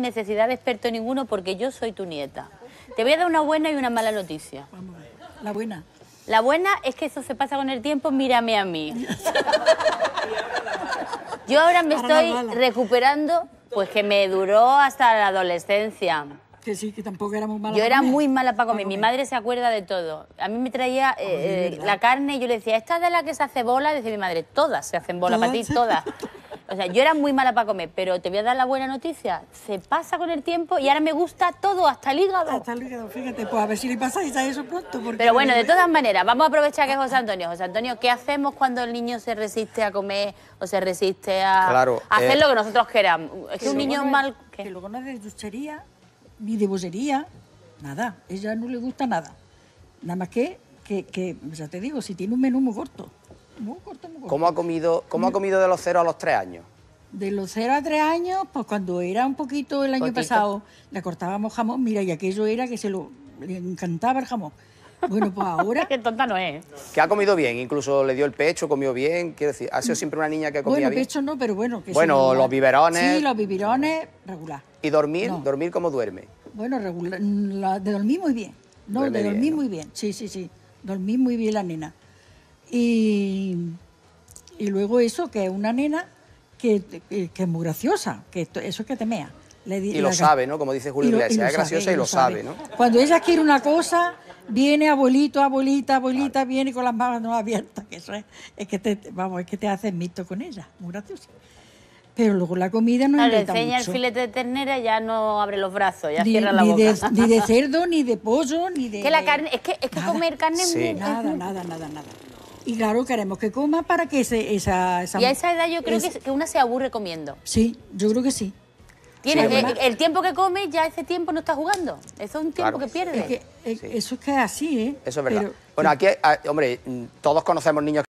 necesidad de experto ninguno porque yo soy tu nieta. Te voy a dar una buena y una mala noticia. Vamos, la buena. La buena es que eso se pasa con el tiempo, mírame a mí. Yo ahora me estoy recuperando, pues que me duró hasta la adolescencia. Que sí, que tampoco era muy mala. Yo era muy mala para comer. Mi madre se acuerda de todo. A mí me traía eh, eh, la carne y yo le decía, ¿esta de la que se hace bola? decía mi madre, todas se hacen bola para ti, todas. O sea, yo era muy mala para comer, pero te voy a dar la buena noticia. Se pasa con el tiempo y ahora me gusta todo, hasta el hígado. Hasta el hígado, fíjate, pues a ver si le y a eso pronto. pero bueno, de todas maneras, vamos a aprovechar que es José Antonio. José Antonio, ¿qué hacemos cuando el niño se resiste a comer o se resiste a, hacer eh, lo que nosotros queramos? Es que, un niño mal... Que luego no es de duchería ni de bollería, nada. ella no le gusta nada. Nada más que, que, que, ya te digo, si tiene un menú muy corto. ¿Cómo ha comido, cómo ha comido de los cero a los tres años? De los 0 a tres años, pues cuando era un poquito el año pasado, le cortábamos jamón, mira, y aquello era que se lo, le encantaba el jamón. Bueno, pues ahora... Qué tonta no es. Que ha comido bien, incluso le dio el pecho, comió bien, quiero decir, ha sido siempre una niña que comía bien. Bueno, pecho no, pero bueno... bueno, los biberones... Sí, los biberones, regular. ¿Y dormir? ¿Dormir cómo duerme? Bueno, regular, de dormir muy bien. No, de dormir muy bien, sí, sí, sí. Dormir muy bien la nena. Y, y luego eso, que es una nena que, que, es muy graciosa, que eso es que temea. Le, y lo sabe, ¿no? Como dice Julio Iglesias, es graciosa y lo sabe, ¿no? Cuando ella quiere una cosa, viene abuelito, abuelita, abuelita, viene con las manos abiertas, que eso es, es que te, vamos, es que te haces mito con ella, muy graciosa. Pero luego la comida no claro, invita le enseña el filete de ternera ya no abre los brazos, ya ni, cierra la boca. De, ni de cerdo, ni de pollo, ni de... Que la carne, es que, es que comer carne es sí. Nada, nada, nada, nada. Y claro, queremos que coma para que ese, esa, esa... Y a esa edad yo creo que una se aburre comiendo. Sí, yo creo que sí. tiene el, tiempo que come ya ese tiempo no está jugando. Eso es un tiempo que pierde. Eh, eso es que es así, ¿eh? Eso es verdad. bueno, aquí, hombre, mm, todos conocemos niños